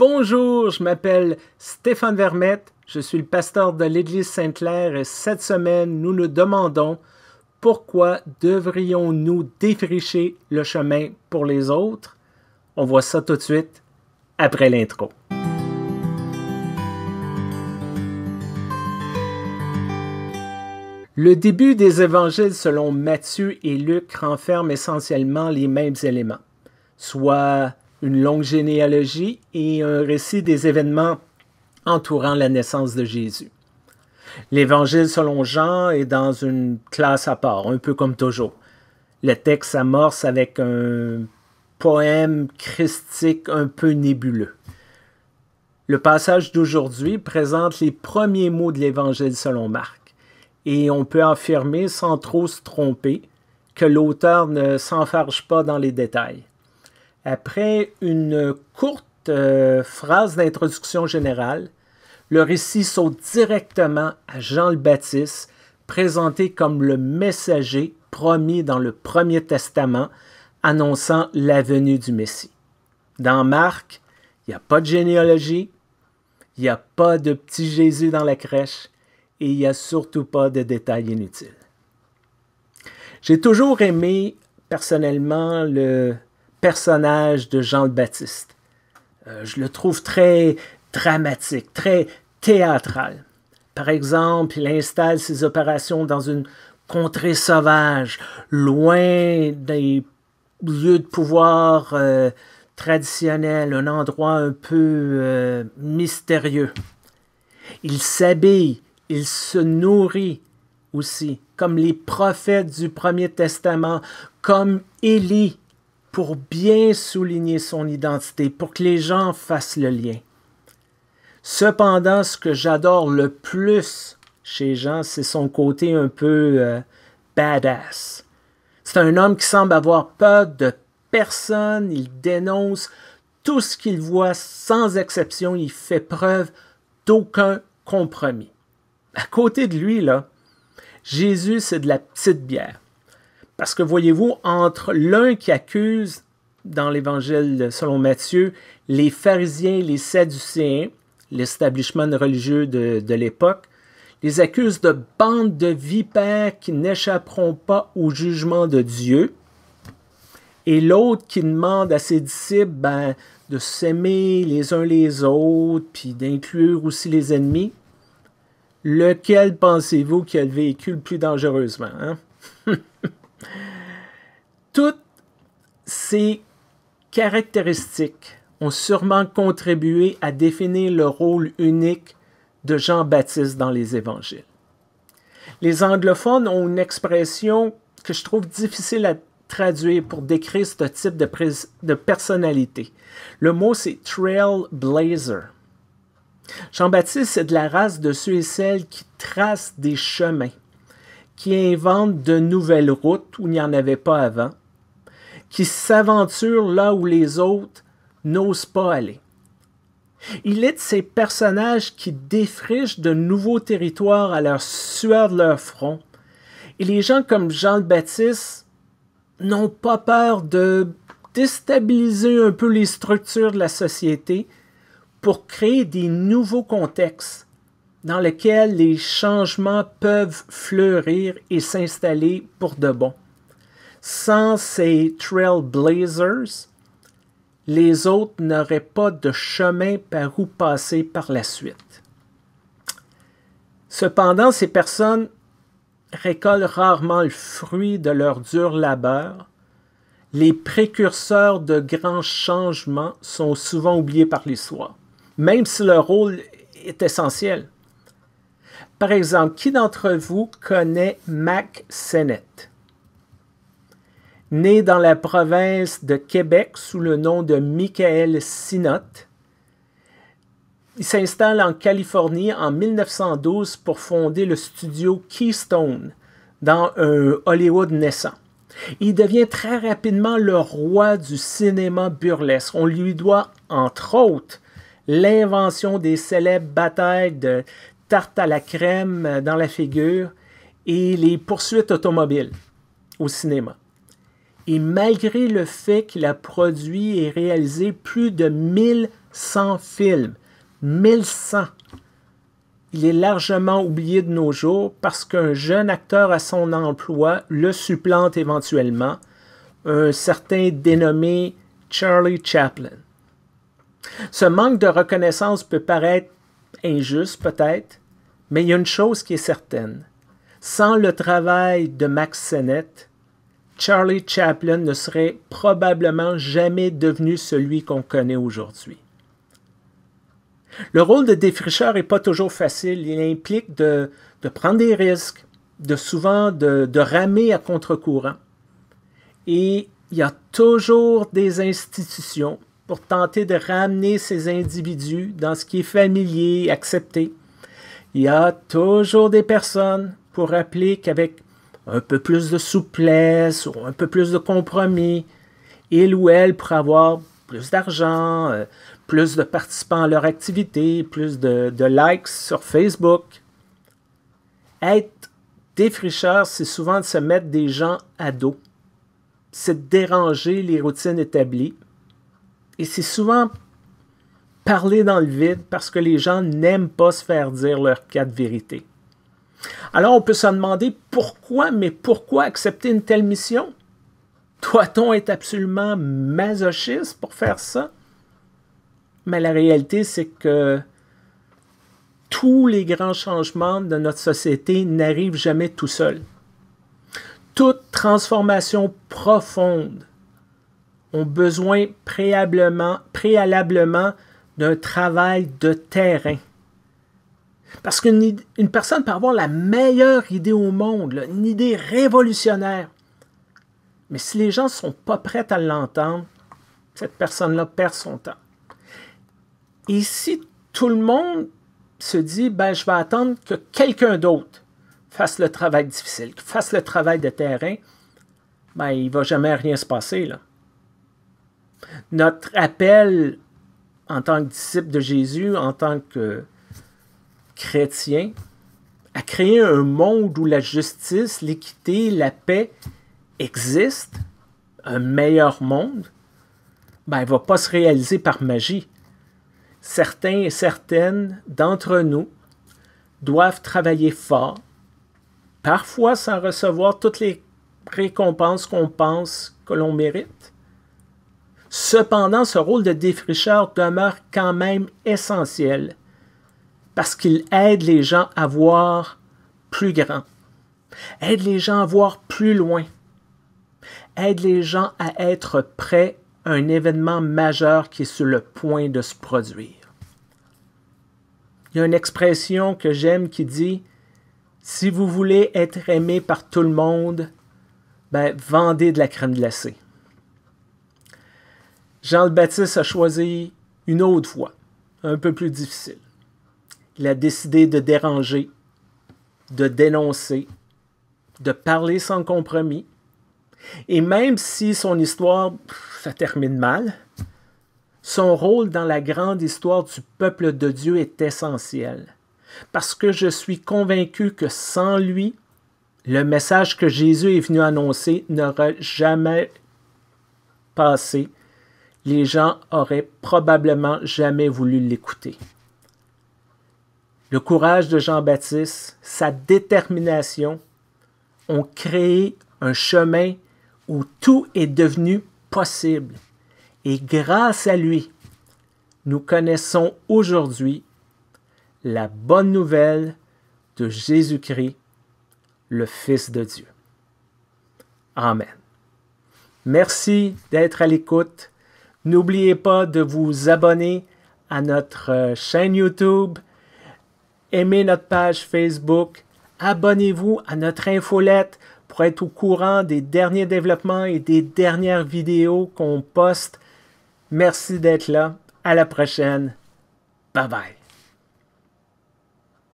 Bonjour, je m'appelle Stéphane Vermette, je suis le pasteur de l'Église Sainte-Claire et cette semaine, nous nous demandons pourquoi devrions-nous défricher le chemin pour les autres? On voit ça tout de suite après l'intro. Le début des évangiles selon Matthieu et Luc renferme essentiellement les mêmes éléments, soit une longue généalogie et un récit des événements entourant la naissance de Jésus. L'Évangile selon Jean est dans une classe à part, un peu comme toujours. Le texte s'amorce avec un poème christique un peu nébuleux. Le passage d'aujourd'hui présente les premiers mots de l'Évangile selon Marc, et on peut affirmer sans trop se tromper que l'auteur ne s'enfarge pas dans les détails. Après une courte euh, phrase d'introduction générale, le récit saute directement à Jean le Baptiste, présenté comme le messager promis dans le Premier Testament, annonçant la venue du Messie. Dans Marc, il n'y a pas de généalogie, il n'y a pas de petit Jésus dans la crèche et il n'y a surtout pas de détails inutiles. J'ai toujours aimé personnellement le personnage de Jean le Baptiste. Euh, je le trouve très dramatique, très théâtral. Par exemple, il installe ses opérations dans une contrée sauvage, loin des lieux de pouvoir euh, traditionnels, un endroit un peu euh, mystérieux. Il s'habille, il se nourrit aussi, comme les prophètes du Premier Testament, comme Élie pour bien souligner son identité, pour que les gens fassent le lien. Cependant, ce que j'adore le plus chez Jean, c'est son côté un peu euh, badass. C'est un homme qui semble avoir peur de personne, il dénonce tout ce qu'il voit sans exception, il fait preuve d'aucun compromis. À côté de lui, là, Jésus, c'est de la petite bière. Parce que voyez-vous, entre l'un qui accuse dans l'Évangile selon Matthieu les pharisiens, les sadducéens, l'establishment religieux de, l'époque, les accuse de bandes de vipères qui n'échapperont pas au jugement de Dieu, et l'autre qui demande à ses disciples ben, de s'aimer les uns les autres, puis d'inclure aussi les ennemis, lequel pensez-vous qui véhicule plus dangereusement? Hein? Toutes ces caractéristiques ont sûrement contribué à définir le rôle unique de Jean-Baptiste dans les évangiles. Les anglophones ont une expression que je trouve difficile à traduire pour décrire ce type de, personnalité. Le mot, c'est trailblazer. Jean-Baptiste, c'est de la race de ceux et celles qui tracent des chemins, qui inventent de nouvelles routes où il n'y en avait pas avant, qui s'aventurent là où les autres n'osent pas aller. Il est de ces personnages qui défrichent de nouveaux territoires à leur sueur de leur front, et les gens comme Jean Baptiste n'ont pas peur de déstabiliser un peu les structures de la société pour créer des nouveaux contextes dans lequel les changements peuvent fleurir et s'installer pour de bon. Sans ces trailblazers, les autres n'auraient pas de chemin par où passer par la suite. Cependant, ces personnes récoltent rarement le fruit de leur dur labeur. Les précurseurs de grands changements sont souvent oubliés par l'histoire, même si leur rôle est essentiel. Par exemple, qui d'entre vous connaît Mac Sennett? Né dans la province de Québec sous le nom de Michael Sinott, il s'installe en Californie en 1912 pour fonder le studio Keystone dans un Hollywood naissant. Il devient très rapidement le roi du cinéma burlesque. On lui doit, entre autres, l'invention des célèbres batailles de tarte à la crème euh, dans la figure et les poursuites automobiles au cinéma. Et malgré le fait qu'il a produit et réalisé plus de 1100 films, 1100, il est largement oublié de nos jours parce qu'un jeune acteur à son emploi le supplante éventuellement, un certain dénommé Charlie Chaplin. Ce manque de reconnaissance peut paraître injuste peut-être, mais il y a une chose qui est certaine. Sans le travail de Max Sennett, Charlie Chaplin ne serait probablement jamais devenu celui qu'on connaît aujourd'hui. Le rôle de défricheur n'est pas toujours facile. Il implique de, prendre des risques, de souvent de, de ramer à contre-courant. Et il y a toujours des institutions, pour tenter de ramener ces individus dans ce qui est familier accepté. Il y a toujours des personnes pour rappeler qu'avec un peu plus de souplesse ou un peu plus de compromis, il ou elle pourraient avoir plus d'argent, euh, plus de participants à leur activité, plus de, de likes sur Facebook. Être défricheur, c'est souvent de se mettre des gens à dos. C'est déranger les routines établies. Et c'est souvent parler dans le vide parce que les gens n'aiment pas se faire dire leurs quatre vérités. Alors on peut se demander pourquoi, mais pourquoi accepter une telle mission? Doit-on être absolument masochiste pour faire ça? Mais la réalité, c'est que tous les grands changements de notre société n'arrivent jamais tout seuls. Toute transformation profonde ont besoin préalablement, préalablement d'un travail de terrain. Parce qu'une personne peut avoir la meilleure idée au monde, une idée révolutionnaire. Mais si les gens ne sont pas prêts à l'entendre, cette personne-là perd son temps. Et si tout le monde se dit, ben, je vais attendre que quelqu'un d'autre fasse le travail difficile, fasse le travail de terrain, ben, il ne va jamais rien se passer. Là notre appel en tant que disciple de Jésus, en tant que chrétien, à créer un monde où la justice, l'équité, la paix existent, un meilleur monde, ne ben, va pas se réaliser par magie. Certains et certaines d'entre nous doivent travailler fort, parfois sans recevoir toutes les récompenses qu'on pense que l'on mérite. Cependant, ce rôle de défricheur demeure quand même essentiel parce qu'il aide les gens à voir plus grand, aide les gens à voir plus loin, aide les gens à être prêts à un événement majeur qui est sur le point de se produire. Il y a une expression que j'aime qui dit Si vous voulez être aimé par tout le monde, ben, vendez de la crème glacée. Jean le Baptiste a choisi une autre voie, un peu plus difficile. Il a décidé de déranger, de dénoncer, de parler sans compromis. Et même si son histoire, ça termine mal, son rôle dans la grande histoire du peuple de Dieu est essentiel. Parce que je suis convaincu que sans lui, le message que Jésus est venu annoncer n'aurait jamais passé les gens auraient probablement jamais voulu l'écouter. Le courage de Jean-Baptiste, sa détermination ont créé un chemin où tout est devenu possible. Et grâce à lui, nous connaissons aujourd'hui la bonne nouvelle de Jésus-Christ, le Fils de Dieu. Amen. Merci d'être à l'écoute. N'oubliez pas de vous abonner à notre euh, chaîne YouTube, aimez notre page Facebook, abonnez-vous à notre infolette pour être au courant des derniers développements et des dernières vidéos qu'on poste. Merci d'être là. À la prochaine. Bye bye.